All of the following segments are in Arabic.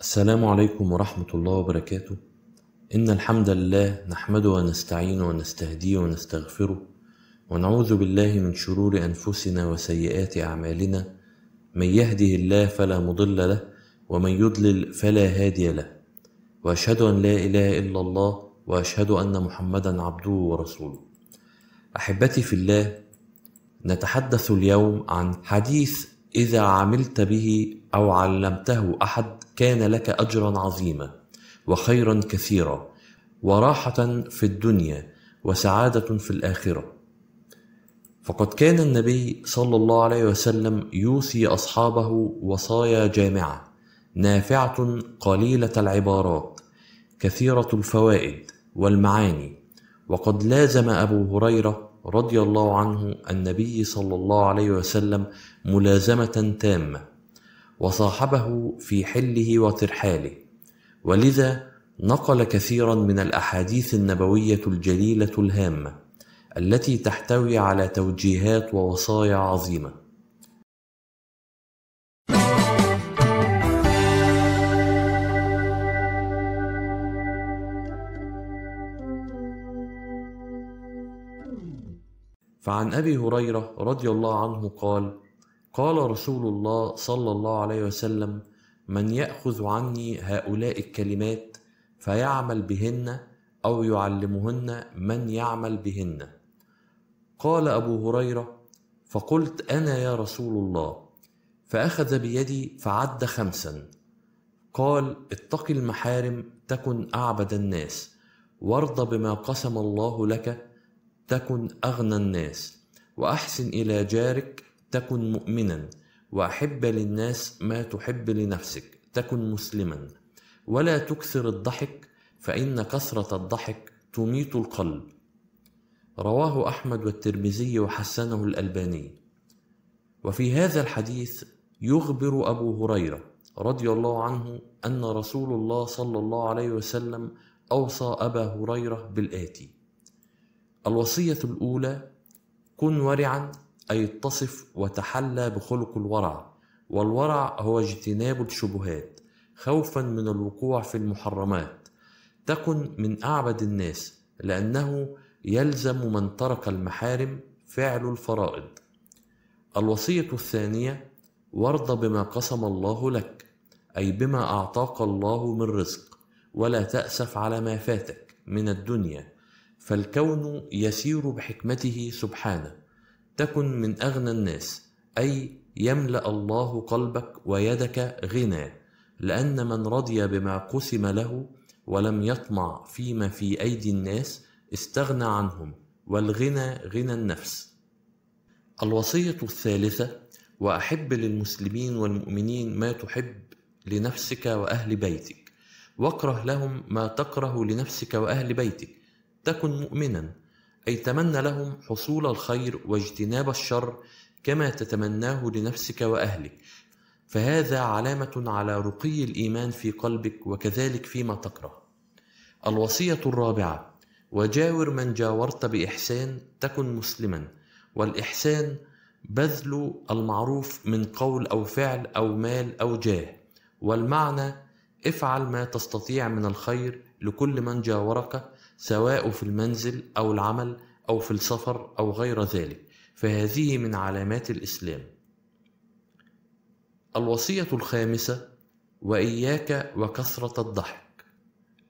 السلام عليكم ورحمة الله وبركاته إن الحمد لله نحمده ونستعينه ونستهديه ونستغفره ونعوذ بالله من شرور أنفسنا وسيئات أعمالنا من يهده الله فلا مضل له ومن يضلل فلا هادي له وأشهد أن لا إله إلا الله وأشهد أن محمدا عبده ورسوله أحبتي في الله نتحدث اليوم عن حديث إذا عملت به أو علمته أحد كان لك أجرا عظيما وخيرا كثيرا وراحة في الدنيا وسعادة في الآخرة فقد كان النبي صلى الله عليه وسلم يوصي أصحابه وصايا جامعة نافعة قليلة العبارات كثيرة الفوائد والمعاني وقد لازم أبو هريرة رضي الله عنه النبي صلى الله عليه وسلم ملازمه تامه وصاحبه في حله وترحاله ولذا نقل كثيرا من الاحاديث النبويه الجليله الهامه التي تحتوي على توجيهات ووصايا عظيمه فعن ابي هريره رضي الله عنه قال قال رسول الله صلى الله عليه وسلم من ياخذ عني هؤلاء الكلمات فيعمل بهن او يعلمهن من يعمل بهن قال ابو هريره فقلت انا يا رسول الله فاخذ بيدي فعد خمسا قال اتق المحارم تكن اعبد الناس وارض بما قسم الله لك تكن أغنى الناس وأحسن إلى جارك تكن مؤمنا وأحب للناس ما تحب لنفسك تكن مسلما ولا تكثر الضحك فإن كثرة الضحك تميت القلب رواه أحمد والترمذي وحسنه الألباني وفي هذا الحديث يخبر أبو هريرة رضي الله عنه أن رسول الله صلى الله عليه وسلم أوصى أبا هريرة بالآتي الوصية الأولى كن ورعا أي اتصف وتحلى بخلق الورع والورع هو اجتناب الشبهات خوفا من الوقوع في المحرمات تكن من أعبد الناس لأنه يلزم من ترك المحارم فعل الفرائض الوصية الثانية وارض بما قسم الله لك أي بما أعطاك الله من رزق ولا تأسف على ما فاتك من الدنيا فالكون يسير بحكمته سبحانه تكن من أغنى الناس أي يملأ الله قلبك ويدك غنى لأن من رضي بما قسم له ولم يطمع فيما في أيدي الناس استغنى عنهم والغنى غنى النفس الوصية الثالثة وأحب للمسلمين والمؤمنين ما تحب لنفسك وأهل بيتك واكره لهم ما تكره لنفسك وأهل بيتك تكن مؤمنا أي تمنى لهم حصول الخير واجتناب الشر كما تتمناه لنفسك وأهلك فهذا علامة على رقي الإيمان في قلبك وكذلك فيما تكره الوصية الرابعة وجاور من جاورت بإحسان تكن مسلما والإحسان بذل المعروف من قول أو فعل أو مال أو جاه والمعنى افعل ما تستطيع من الخير لكل من جاورك سواء في المنزل أو العمل أو في السفر أو غير ذلك فهذه من علامات الإسلام الوصية الخامسة وإياك وكثرة الضحك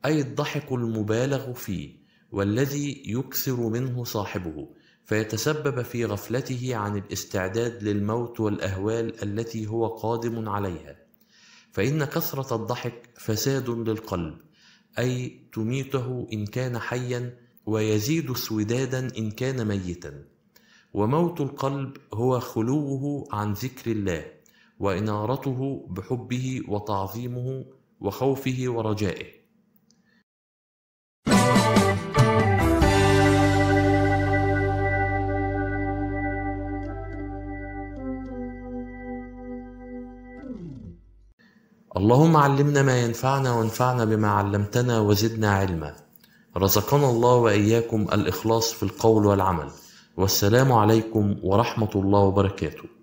أي الضحك المبالغ فيه والذي يكثر منه صاحبه فيتسبب في غفلته عن الاستعداد للموت والأهوال التي هو قادم عليها فإن كثرة الضحك فساد للقلب أي تميته إن كان حيا ويزيد اسودادا إن كان ميتا وموت القلب هو خلوه عن ذكر الله وإنارته بحبه وتعظيمه وخوفه ورجائه اللهم علمنا ما ينفعنا وانفعنا بما علمتنا وزدنا علما رزقنا الله واياكم الاخلاص في القول والعمل والسلام عليكم ورحمه الله وبركاته